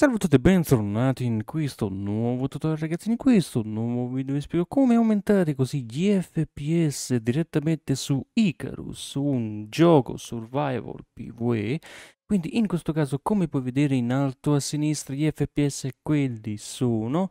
Salve a tutti e bentornati in questo nuovo tutorial ragazzi, in questo nuovo video vi spiego come aumentare così gli FPS direttamente su Icarus, un gioco survival PvE, quindi in questo caso come puoi vedere in alto a sinistra gli FPS quelli sono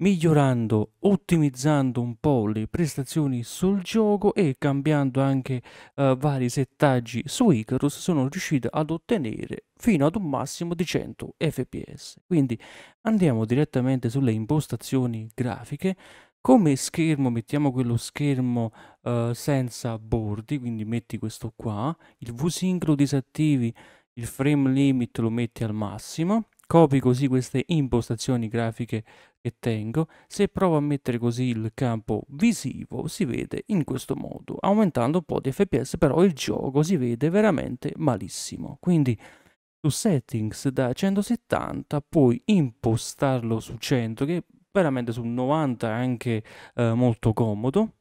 migliorando, ottimizzando un po' le prestazioni sul gioco e cambiando anche eh, vari settaggi su Icarus sono riuscito ad ottenere fino ad un massimo di 100 fps. Quindi andiamo direttamente sulle impostazioni grafiche. Come schermo mettiamo quello schermo eh, senza bordi, quindi metti questo qua, il V-Sync lo disattivi, il frame limit lo metti al massimo, Copio così queste impostazioni grafiche che tengo. Se provo a mettere così il campo visivo, si vede in questo modo. Aumentando un po' di fps, però il gioco si vede veramente malissimo. Quindi su settings da 170 puoi impostarlo su 100, che veramente su 90 è anche eh, molto comodo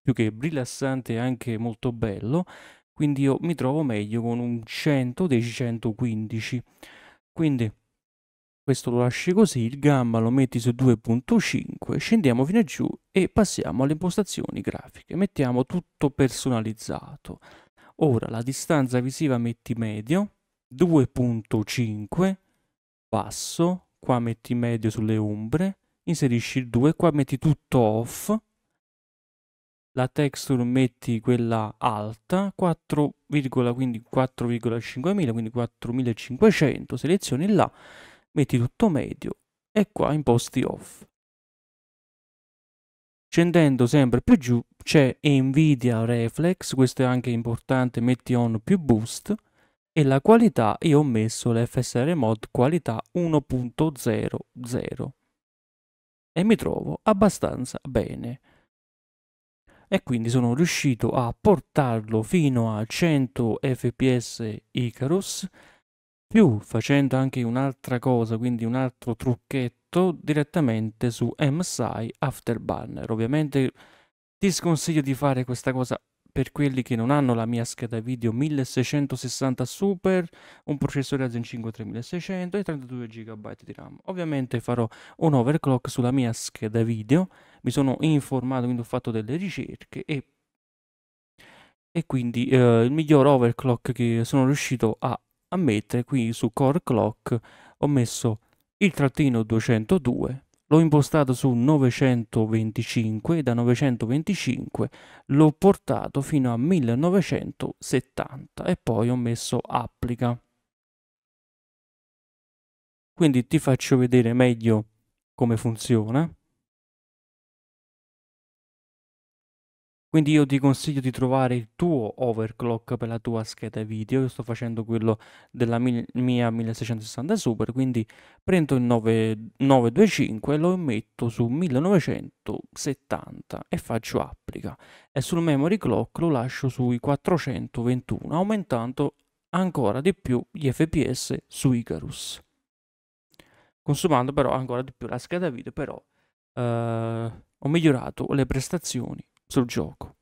più che rilassante è anche molto bello, quindi io mi trovo meglio con un 110-115 quindi questo lo lasci così, il gamma lo metti su 2.5, scendiamo fino a giù e passiamo alle impostazioni grafiche, mettiamo tutto personalizzato. Ora la distanza visiva metti medio, 2.5, basso, qua metti medio sulle ombre, inserisci il 2, qua metti tutto off, la texture metti quella alta, 4, quindi 4,5000, quindi 4500, selezioni là, metti tutto medio e qua imposti off. Scendendo sempre più giù c'è Nvidia Reflex, questo è anche importante, metti on più boost e la qualità io ho messo l'FSR mod qualità 1.00 e mi trovo abbastanza bene e quindi sono riuscito a portarlo fino a 100 fps Icarus più facendo anche un'altra cosa quindi un altro trucchetto direttamente su MSI Afterburner ovviamente ti sconsiglio di fare questa cosa per quelli che non hanno la mia scheda video 1660 Super, un processore Ryzen 5 3600 e 32 GB di RAM. Ovviamente farò un overclock sulla mia scheda video, mi sono informato, quindi ho fatto delle ricerche e, e quindi eh, il miglior overclock che sono riuscito a, a mettere qui su Core Clock ho messo il trattino 202 l'ho impostato su 925 e da 925 l'ho portato fino a 1970 e poi ho messo applica. Quindi ti faccio vedere meglio come funziona. Quindi io ti consiglio di trovare il tuo overclock per la tua scheda video, io sto facendo quello della mia 1660 Super, quindi prendo il 925 lo metto su 1970 e faccio applica e sul memory clock lo lascio sui 421 aumentando ancora di più gli fps su Icarus consumando però ancora di più la scheda video però eh, ho migliorato le prestazioni sul gioco.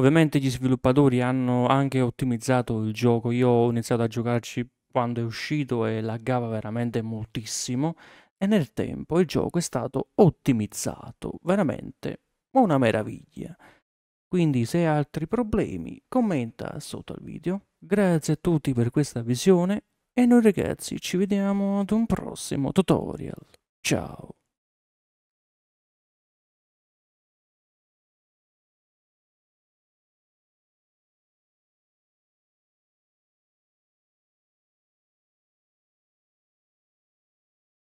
Ovviamente gli sviluppatori hanno anche ottimizzato il gioco, io ho iniziato a giocarci quando è uscito e laggava veramente moltissimo e nel tempo il gioco è stato ottimizzato, veramente una meraviglia. Quindi se hai altri problemi commenta sotto al video. Grazie a tutti per questa visione e noi ragazzi ci vediamo ad un prossimo tutorial. Ciao!